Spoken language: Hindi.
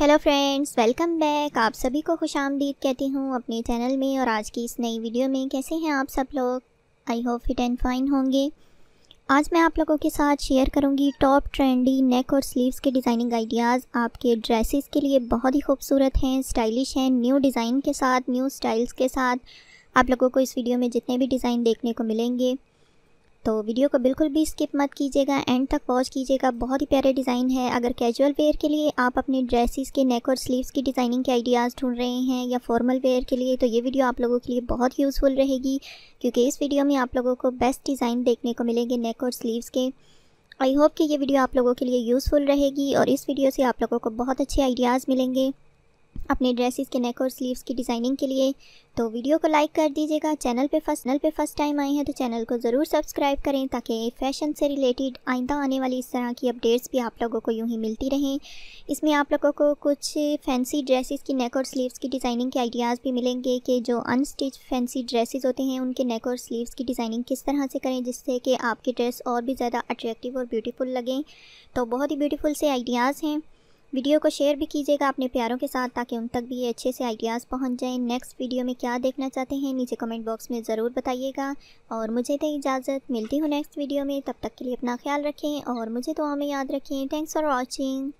हेलो फ्रेंड्स वेलकम बैक आप सभी को खुश आमदीद कहती हूँ अपने चैनल में और आज की इस नई वीडियो में कैसे हैं आप सब लोग I hope fit and fine होंगे आज मैं आप लोगों के साथ शेयर करूँगी टॉप ट्रेंडी नेक और स्लीव्स के डिज़ाइनिंग आइडियाज़ आपके ड्रेसेस के लिए बहुत ही खूबसूरत हैं स्टाइलिश हैं न्यू डिज़ाइन के साथ न्यू स्टाइल्स के साथ आप लोगों को इस वीडियो में जितने भी डिज़ाइन देखने को मिलेंगे तो वीडियो को बिल्कुल भी स्किप मत कीजिएगा एंड तक वॉच कीजिएगा बहुत ही प्यारे डिज़ाइन है अगर कैजुअल वेयर के लिए आप अपने ड्रेसेस के नेक और स्लीव्स की डिज़ाइनिंग के आइडियाज़ ढूंढ रहे हैं या फॉर्मल वेयर के लिए तो ये वीडियो आप लोगों के लिए बहुत यूज़फुल रहेगी क्योंकि इस वीडियो में आप लोगों को बेस्ट डिज़ाइन देखने को मिलेंगे नेक और स्लीवस के आई होप कि ये वीडियो आप लोगों के लिए यूज़फुल रहेगी और इस वीडियो से आप लोगों को बहुत अच्छे आइडियाज़ मिलेंगे अपने ड्रेसेस के नेक और स्लीव्स की डिज़ाइनिंग के लिए तो वीडियो को लाइक कर दीजिएगा चैनल पे फर्स्ट नल पे फर्स्ट टाइम आए हैं तो चैनल को ज़रूर सब्सक्राइब करें ताकि फैशन से रिलेटेड आइंदा आने वाली इस तरह की अपडेट्स भी आप लोगों को यूं ही मिलती रहें इसमें आप लोगों को कुछ फैंसी ड्रेसेस की नेक और स्लीवस की डिज़ाइनिंग के आइडियाज़ भी मिलेंगे कि जो अनस्टिच फैंसी ड्रेसेज होते हैं उनके नेक और स्लीवस की डिज़ाइनिंग किस तरह से करें जिससे कि आपकी ड्रेस और भी ज़्यादा अट्रैक्टिव और ब्यूटीफुल लगें तो बहुत ही ब्यूटीफुल से आइडियाज़ हैं वीडियो को शेयर भी कीजिएगा अपने प्यारों के साथ ताकि उन तक भी ये अच्छे से आइडियाज़ पहुंच जाएं नेक्स्ट वीडियो में क्या देखना चाहते हैं नीचे कमेंट बॉक्स में ज़रूर बताइएगा और मुझे दें इजाज़त मिलती हूँ नेक्स्ट वीडियो में तब तक के लिए अपना ख्याल रखें और मुझे दुआ में याद रखें थैंक्स फॉर वॉचिंग